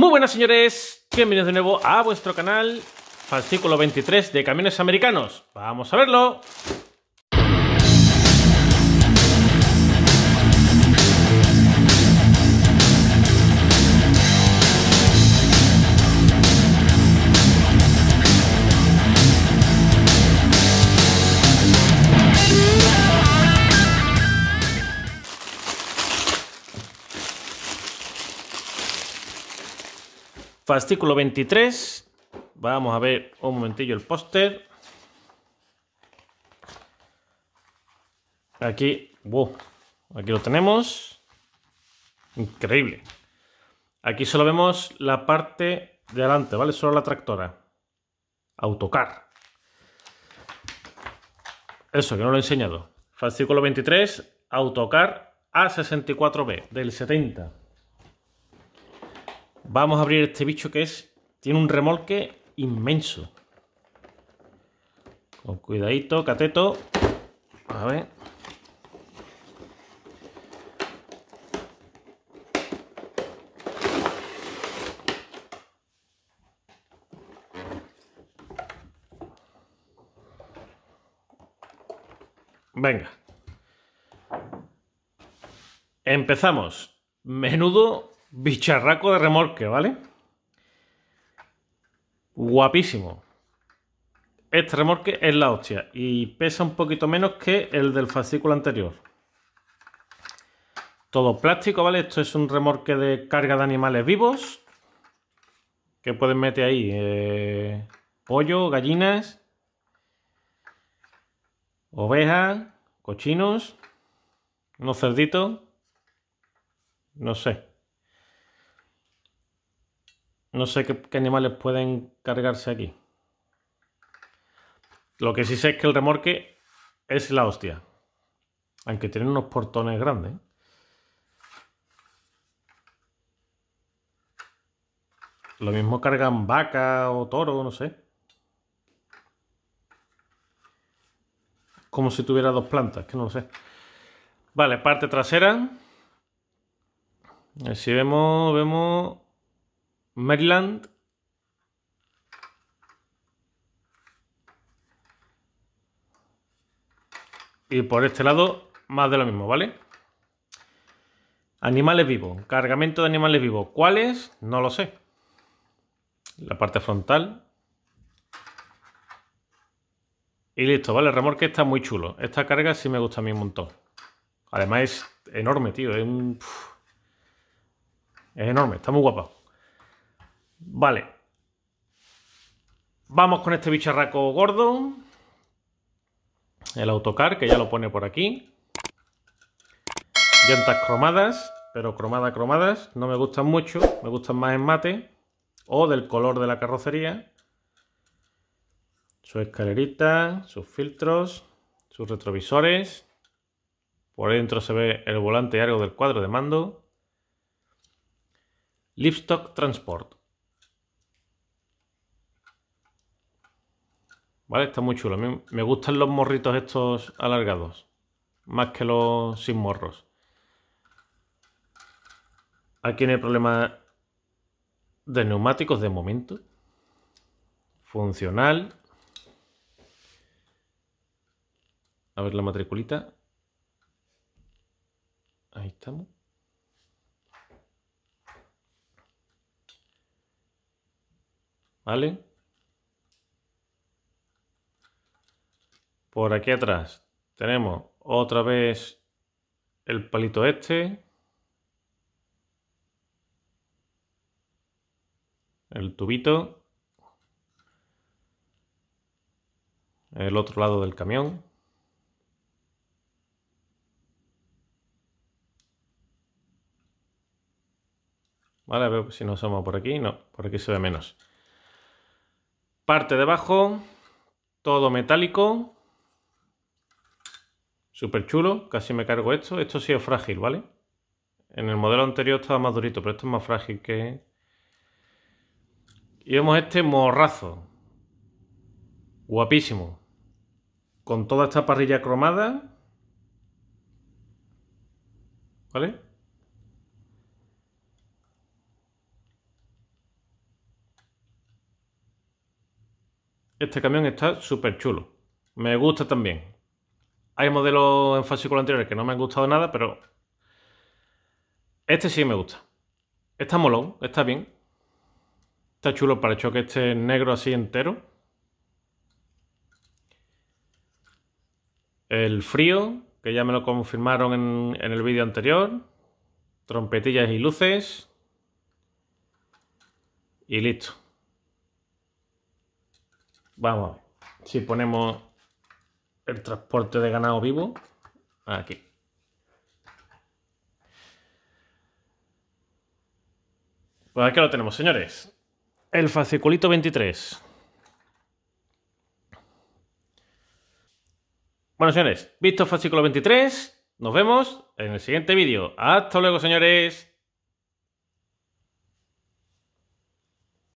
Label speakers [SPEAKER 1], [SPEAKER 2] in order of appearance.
[SPEAKER 1] Muy buenas señores, bienvenidos de nuevo a vuestro canal Fascículo 23 de Camiones Americanos. Vamos a verlo. Fascículo 23. Vamos a ver un momentillo el póster. Aquí, aquí lo tenemos. Increíble. Aquí solo vemos la parte de adelante, ¿vale? Solo la tractora. Autocar. Eso, que no lo he enseñado. Fascículo 23, Autocar A64B del 70. Vamos a abrir este bicho que es... Tiene un remolque inmenso. Con cuidadito, cateto. A ver. Venga. Empezamos. Menudo Bicharraco de remolque, ¿vale? Guapísimo. Este remolque es la hostia y pesa un poquito menos que el del fascículo anterior. Todo plástico, ¿vale? Esto es un remolque de carga de animales vivos que pueden meter ahí eh, pollo, gallinas, ovejas, cochinos, unos cerditos, no sé. No sé qué, animales pueden cargarse aquí. Lo que sí sé es que el remorque es la hostia. Aunque tiene unos portones grandes. Lo mismo cargan vaca o toro, no sé. Como si tuviera dos plantas, que no lo sé. Vale, parte trasera. Si vemos, vemos Maryland. Y por este lado, más de lo mismo, ¿vale? Animales vivos, cargamento de animales vivos. ¿Cuáles? No lo sé. La parte frontal. Y listo, ¿vale? El remorque está muy chulo. Esta carga sí me gusta a mí un montón. Además es enorme, tío. es enorme, está muy guapa. Vale. Vamos con este bicharraco gordo. El autocar, que ya lo pone por aquí. Llantas cromadas, pero cromadas, cromadas. No me gustan mucho, me gustan más en mate. O del color de la carrocería. Su escalerita, sus filtros, sus retrovisores. Por dentro se ve el volante y algo del cuadro de mando. Lipstock Transport. ¿Vale? Está muy chulo. A mí me gustan los morritos estos alargados. Más que los sin morros. Aquí no el problema de neumáticos de momento. Funcional. A ver la matriculita. Ahí estamos. ¿Vale? Por aquí atrás tenemos otra vez el palito este. El tubito. El otro lado del camión. Vale, veo si nos somos por aquí. No, por aquí se ve menos. Parte de abajo, todo metálico. Súper chulo, casi me cargo esto. Esto sí es frágil, ¿vale? En el modelo anterior estaba más durito, pero esto es más frágil que... Y vemos este morrazo. Guapísimo. Con toda esta parrilla cromada. ¿Vale? Este camión está súper chulo. Me gusta también. Hay modelos en fascículo anteriores que no me han gustado nada, pero este sí me gusta. Está molón, está bien. Está chulo para el choque este negro así entero. El frío, que ya me lo confirmaron en, en el vídeo anterior. Trompetillas y luces. Y listo. Vamos a ver. Si ponemos el transporte de ganado vivo aquí. Pues aquí lo tenemos, señores. El fasciculito 23. Bueno, señores, visto el fascículo 23, nos vemos en el siguiente vídeo. Hasta luego, señores.